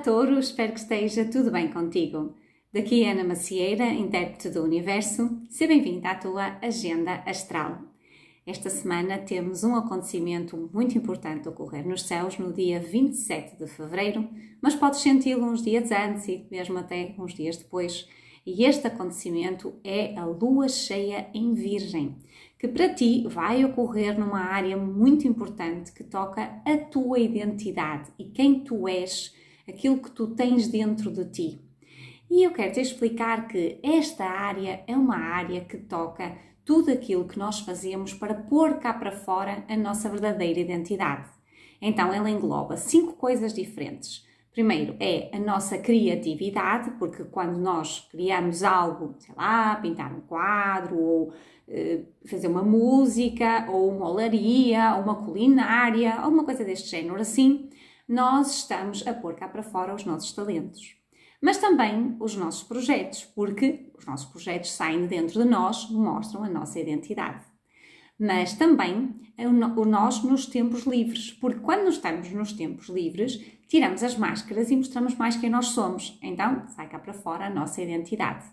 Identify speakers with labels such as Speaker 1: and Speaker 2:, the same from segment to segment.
Speaker 1: Touro, espero que esteja tudo bem contigo. Daqui é Ana Macieira, intérprete do Universo, seja bem-vinda à tua Agenda Astral. Esta semana temos um acontecimento muito importante ocorrer nos céus no dia 27 de fevereiro, mas podes senti-lo uns dias antes e mesmo até uns dias depois. E este acontecimento é a lua cheia em Virgem, que para ti vai ocorrer numa área muito importante que toca a tua identidade e quem tu és aquilo que tu tens dentro de ti. E eu quero te explicar que esta área é uma área que toca tudo aquilo que nós fazemos para pôr cá para fora a nossa verdadeira identidade. Então ela engloba cinco coisas diferentes. Primeiro é a nossa criatividade, porque quando nós criamos algo, sei lá, pintar um quadro, ou eh, fazer uma música, ou uma olaria, ou uma culinária, alguma coisa deste género assim, nós estamos a pôr cá para fora os nossos talentos. Mas também os nossos projetos, porque os nossos projetos saem dentro de nós, mostram a nossa identidade. Mas também é o nós nos tempos livres, porque quando estamos nos tempos livres, tiramos as máscaras e mostramos mais quem nós somos. Então, sai cá para fora a nossa identidade.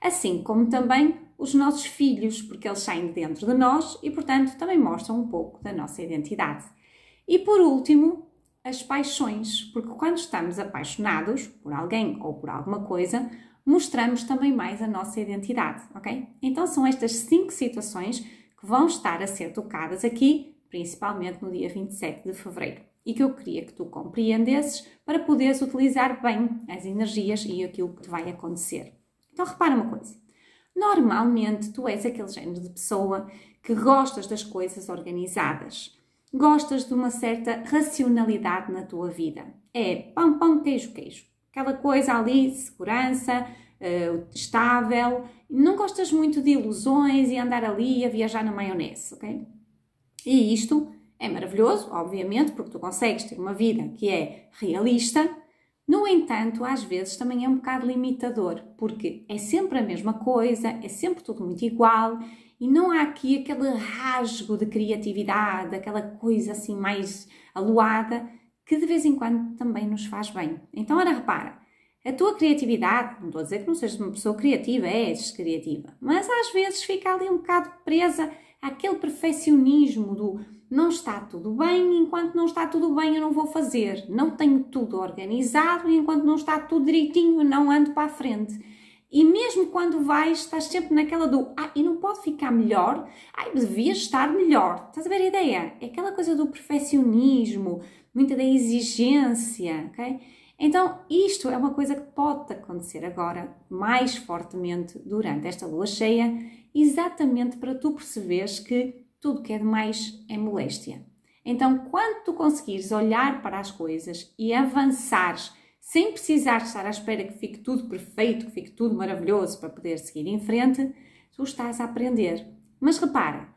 Speaker 1: Assim como também os nossos filhos, porque eles saem dentro de nós e, portanto, também mostram um pouco da nossa identidade. E por último, as paixões, porque quando estamos apaixonados por alguém ou por alguma coisa, mostramos também mais a nossa identidade, ok? Então são estas cinco situações que vão estar a ser tocadas aqui, principalmente no dia 27 de fevereiro, e que eu queria que tu compreendesses para poderes utilizar bem as energias e aquilo que te vai acontecer. Então repara uma coisa. Normalmente tu és aquele género de pessoa que gostas das coisas organizadas gostas de uma certa racionalidade na tua vida. É pão, pão, queijo, queijo. Aquela coisa ali, segurança, uh, estável. Não gostas muito de ilusões e andar ali a viajar na maionese, ok? E isto é maravilhoso, obviamente, porque tu consegues ter uma vida que é realista, no entanto, às vezes também é um bocado limitador, porque é sempre a mesma coisa, é sempre tudo muito igual e não há aqui aquele rasgo de criatividade, aquela coisa assim mais aluada que de vez em quando também nos faz bem. Então, ora, repara, a tua criatividade, não estou a dizer que não sejas uma pessoa criativa, és criativa, mas às vezes fica ali um bocado presa àquele perfeccionismo do não está tudo bem, enquanto não está tudo bem eu não vou fazer, não tenho tudo organizado, enquanto não está tudo direitinho não ando para a frente. E mesmo quando vais, estás sempre naquela do ah, e não pode ficar melhor, ai, devia estar melhor. Estás a ver a ideia? É aquela coisa do perfeccionismo, muita da exigência, ok? Então, isto é uma coisa que pode acontecer agora mais fortemente durante esta lua cheia, exatamente para tu perceberes que tudo que é demais é moléstia. Então, quando tu conseguires olhar para as coisas e avançares sem precisar estar à espera que fique tudo perfeito, que fique tudo maravilhoso para poder seguir em frente, tu estás a aprender. Mas repara,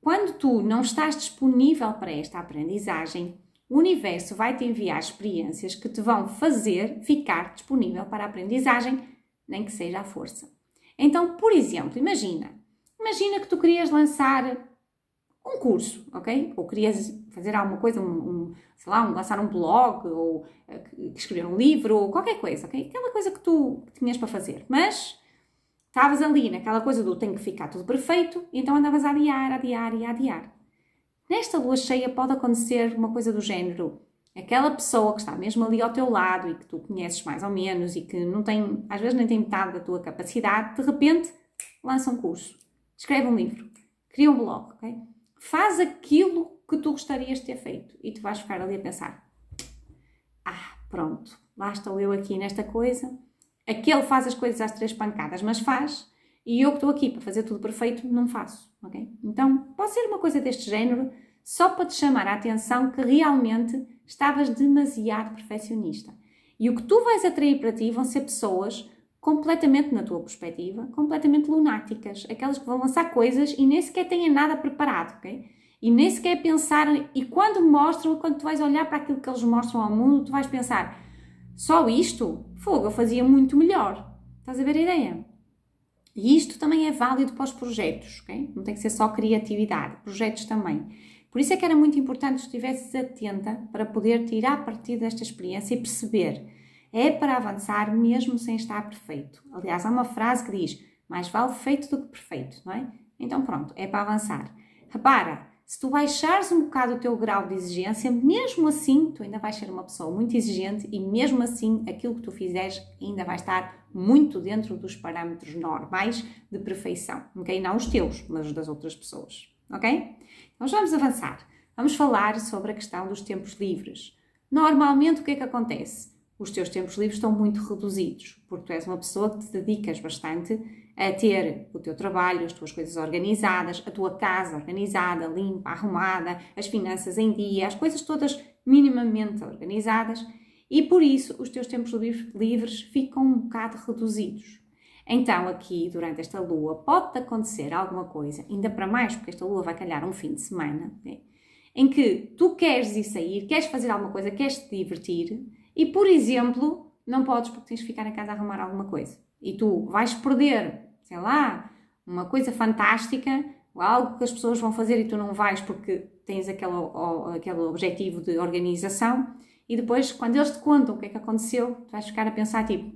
Speaker 1: quando tu não estás disponível para esta aprendizagem, o universo vai te enviar experiências que te vão fazer ficar disponível para a aprendizagem, nem que seja à força. Então, por exemplo, imagina, imagina que tu querias lançar um curso, ok? Ou querias fazer alguma coisa, um, um sei lá, um, lançar um blog, ou uh, escrever um livro, ou qualquer coisa, ok? Aquela coisa que tu tinhas para fazer, mas estavas ali naquela coisa do tem que ficar tudo perfeito, então andavas a adiar, adiar e adiar. Nesta lua cheia pode acontecer uma coisa do género. Aquela pessoa que está mesmo ali ao teu lado e que tu conheces mais ou menos e que não tem, às vezes nem tem metade da tua capacidade, de repente lança um curso, escreve um livro, cria um blog, ok? faz aquilo que tu gostarias de ter feito. E tu vais ficar ali a pensar: ah, pronto, lá estou eu aqui nesta coisa. Aquele faz as coisas às três pancadas, mas faz. E eu que estou aqui para fazer tudo perfeito, não faço, ok? Então, pode ser uma coisa deste género, só para te chamar a atenção que realmente estavas demasiado perfeccionista. E o que tu vais atrair para ti vão ser pessoas completamente na tua perspectiva, completamente lunáticas, aquelas que vão lançar coisas e nem sequer têm nada preparado, ok? E nem sequer pensar, e quando mostram, quando tu vais olhar para aquilo que eles mostram ao mundo, tu vais pensar, só isto? Fogo, eu fazia muito melhor. Estás a ver a ideia? E isto também é válido para os projetos, ok? Não tem que ser só criatividade, projetos também. Por isso é que era muito importante que estivesses atenta para poder tirar partido desta experiência e perceber é para avançar mesmo sem estar perfeito. Aliás, há uma frase que diz: mais vale feito do que perfeito, não é? Então pronto, é para avançar. Repara, se tu baixares um bocado o teu grau de exigência, mesmo assim tu ainda vais ser uma pessoa muito exigente e mesmo assim aquilo que tu fizeres ainda vai estar muito dentro dos parâmetros normais de perfeição, ok? Não os teus, mas os das outras pessoas, ok? Então, vamos avançar. Vamos falar sobre a questão dos tempos livres. Normalmente o que é que acontece? os teus tempos livres estão muito reduzidos, porque tu és uma pessoa que te dedicas bastante a ter o teu trabalho, as tuas coisas organizadas, a tua casa organizada, limpa, arrumada, as finanças em dia, as coisas todas minimamente organizadas e por isso os teus tempos livres ficam um bocado reduzidos. Então, aqui, durante esta lua, pode acontecer alguma coisa, ainda para mais, porque esta lua vai calhar um fim de semana, né? em que tu queres ir sair, queres fazer alguma coisa, queres te divertir, e, por exemplo, não podes porque tens de ficar em casa a arrumar alguma coisa. E tu vais perder, sei lá, uma coisa fantástica, ou algo que as pessoas vão fazer e tu não vais porque tens aquele, aquele objetivo de organização. E depois, quando eles te contam o que é que aconteceu, tu vais ficar a pensar, tipo,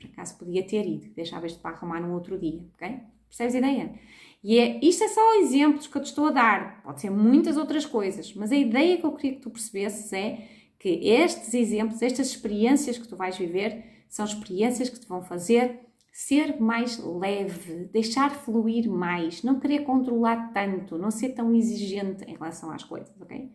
Speaker 1: por acaso podia ter ido, deixavas te para arrumar num outro dia, ok? Percebes a ideia? E é, isto é só exemplos que eu te estou a dar, pode ser muitas outras coisas, mas a ideia que eu queria que tu percebesses é que estes exemplos, estas experiências que tu vais viver, são experiências que te vão fazer ser mais leve, deixar fluir mais, não querer controlar tanto, não ser tão exigente em relação às coisas, ok?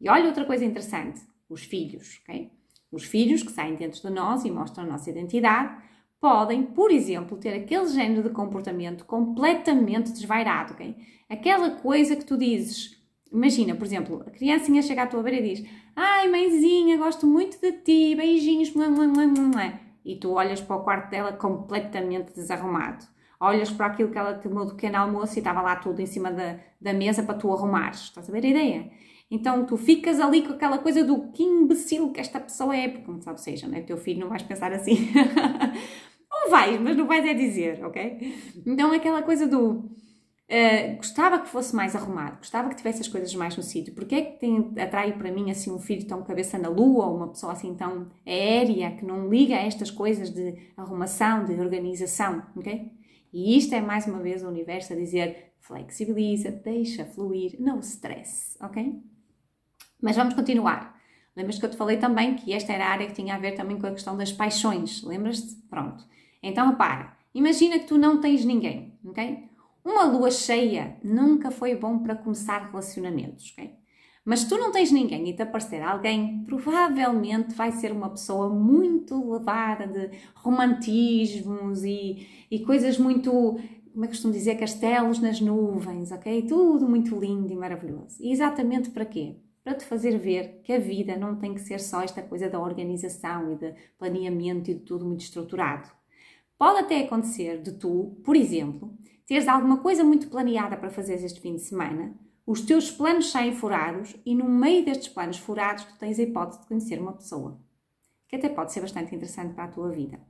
Speaker 1: E olha outra coisa interessante, os filhos, ok? Os filhos que saem dentro de nós e mostram a nossa identidade podem, por exemplo, ter aquele género de comportamento completamente desvairado, ok? Aquela coisa que tu dizes, Imagina, por exemplo, a criancinha chega à tua beira e diz: Ai, mãezinha, gosto muito de ti, beijinhos, E tu olhas para o quarto dela completamente desarrumado. Olhas para aquilo que ela te tomou do pequeno almoço e estava lá tudo em cima da, da mesa para tu arrumares. Estás a ver a ideia? Então tu ficas ali com aquela coisa do que imbecil que esta pessoa é, porque como sabe seja, né? teu filho não vais pensar assim. ou vais, mas não vais é dizer, ok? Então aquela coisa do Uh, gostava que fosse mais arrumado, gostava que tivesse as coisas mais no sítio. Porque é que tem, atrai para mim assim um filho tão cabeça na lua, uma pessoa assim tão aérea, que não liga a estas coisas de arrumação, de organização, ok? E isto é mais uma vez o universo a dizer flexibiliza, deixa fluir, não stress, ok? Mas vamos continuar. Lembras que eu te falei também que esta era a área que tinha a ver também com a questão das paixões, lembras-te? Pronto. Então repara, imagina que tu não tens ninguém, ok? Uma lua cheia nunca foi bom para começar relacionamentos, ok? Mas tu não tens ninguém e te aparecer alguém, provavelmente vai ser uma pessoa muito levada de romantismos e, e coisas muito como é que costumo dizer, castelos nas nuvens, ok? Tudo muito lindo e maravilhoso. E exatamente para quê? Para te fazer ver que a vida não tem que ser só esta coisa da organização e de planeamento e de tudo muito estruturado. Pode até acontecer de tu, por exemplo, teres alguma coisa muito planeada para fazer este fim de semana, os teus planos saem furados e no meio destes planos furados tu tens a hipótese de conhecer uma pessoa, que até pode ser bastante interessante para a tua vida.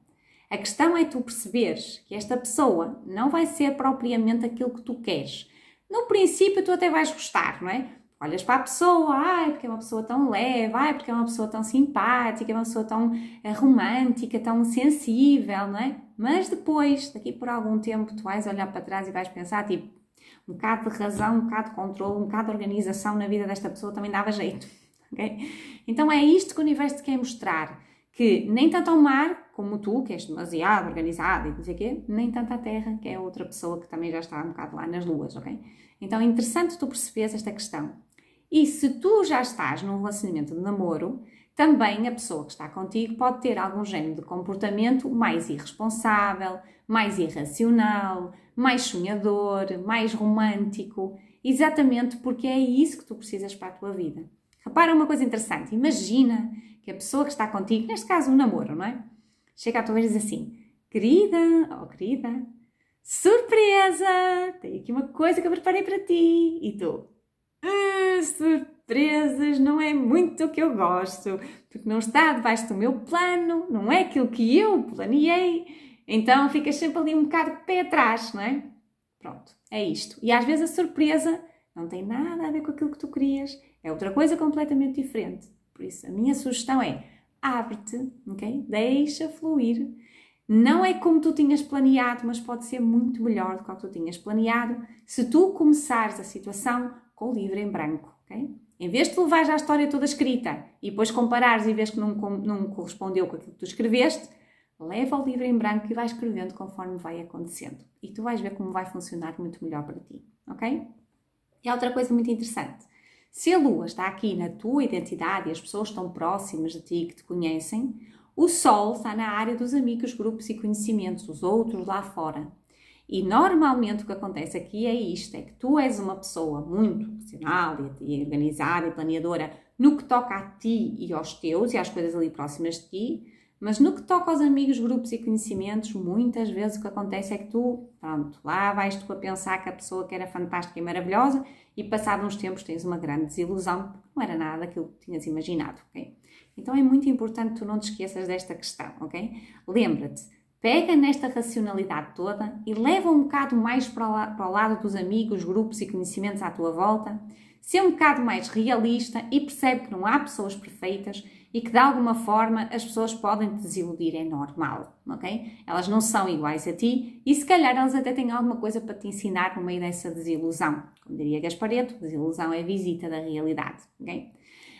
Speaker 1: A questão é tu perceberes que esta pessoa não vai ser propriamente aquilo que tu queres. No princípio tu até vais gostar, não é? olhas para a pessoa, ai, porque é uma pessoa tão leve, ai, porque é uma pessoa tão simpática, é uma pessoa tão eh, romântica, tão sensível, não é? Mas depois, daqui por algum tempo, tu vais olhar para trás e vais pensar, tipo, um bocado de razão, um bocado de controle, um bocado de organização na vida desta pessoa também dava jeito, ok? Então é isto que o universo te quer mostrar, que nem tanto ao mar, como tu, que és demasiado organizado e não sei o quê, nem tanto à terra, que é outra pessoa que também já está um bocado lá nas luas, ok? Então é interessante tu percebes esta questão e se tu já estás num relacionamento de namoro, também a pessoa que está contigo pode ter algum género de comportamento mais irresponsável, mais irracional, mais sonhador, mais romântico, exatamente porque é isso que tu precisas para a tua vida. Repara uma coisa interessante, imagina que a pessoa que está contigo, neste caso um namoro, não é? Chega à tua vez e diz assim, querida, ou oh, querida, surpresa, tenho aqui uma coisa que eu preparei para ti, e tu, ah, surpresas não é muito o que eu gosto, porque não está debaixo do meu plano, não é aquilo que eu planeei, então ficas sempre ali um bocado pé atrás, não é? Pronto, é isto. E às vezes a surpresa não tem nada a ver com aquilo que tu querias, é outra coisa completamente diferente. Por isso, a minha sugestão é abre-te, ok? Deixa fluir. Não é como tu tinhas planeado, mas pode ser muito melhor do que o que tu tinhas planeado se tu começares a situação com o livro em branco, ok? Em vez de já a história toda escrita e depois comparares e vês que não, não correspondeu com aquilo que tu escreveste, leva o livro em branco e vai escrevendo conforme vai acontecendo. E tu vais ver como vai funcionar muito melhor para ti, ok? E outra coisa muito interessante. Se a lua está aqui na tua identidade e as pessoas estão próximas de ti que te conhecem, o sol está na área dos amigos, grupos e conhecimentos, os outros lá fora. E normalmente o que acontece aqui é isto: é que tu és uma pessoa muito profissional e organizada e planeadora no que toca a ti e aos teus e às coisas ali próximas de ti, mas no que toca aos amigos, grupos e conhecimentos, muitas vezes o que acontece é que tu, pronto, lá vais tu a pensar que a pessoa que era fantástica e maravilhosa e passado uns tempos tens uma grande desilusão, porque não era nada aquilo que tinhas imaginado, ok? Então é muito importante que tu não te esqueças desta questão, ok? Lembra-te, Pega nesta racionalidade toda e leva um bocado mais para, para o lado dos amigos, grupos e conhecimentos à tua volta. Ser um bocado mais realista e percebe que não há pessoas perfeitas e que de alguma forma as pessoas podem te desiludir, é normal, ok? Elas não são iguais a ti e se calhar elas até têm alguma coisa para te ensinar no meio dessa desilusão. Como diria Gaspareto, desilusão é visita da realidade, ok?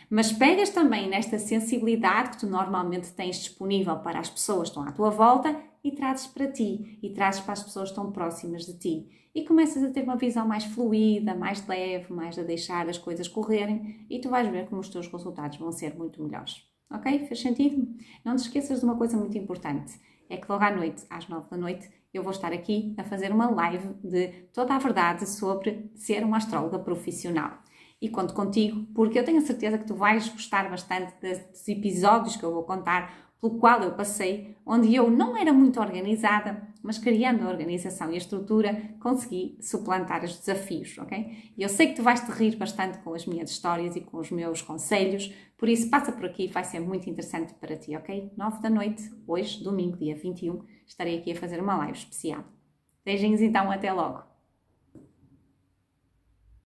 Speaker 1: Mas pegas também nesta sensibilidade que tu normalmente tens disponível para as pessoas que estão à tua volta e trazes para ti e trazes para as pessoas tão próximas de ti. E começas a ter uma visão mais fluida, mais leve, mais a deixar as coisas correrem e tu vais ver como os teus resultados vão ser muito melhores. Ok? Fez sentido? Não te esqueças de uma coisa muito importante: é que logo à noite, às 9 da noite, eu vou estar aqui a fazer uma live de toda a verdade sobre ser uma astróloga profissional. E conto contigo, porque eu tenho a certeza que tu vais gostar bastante destes episódios que eu vou contar, pelo qual eu passei, onde eu não era muito organizada, mas criando a organização e a estrutura, consegui suplantar os desafios, ok? E eu sei que tu vais te rir bastante com as minhas histórias e com os meus conselhos, por isso passa por aqui, vai ser muito interessante para ti, ok? 9 da noite, hoje, domingo, dia 21, estarei aqui a fazer uma live especial. Beijinhos então, até logo!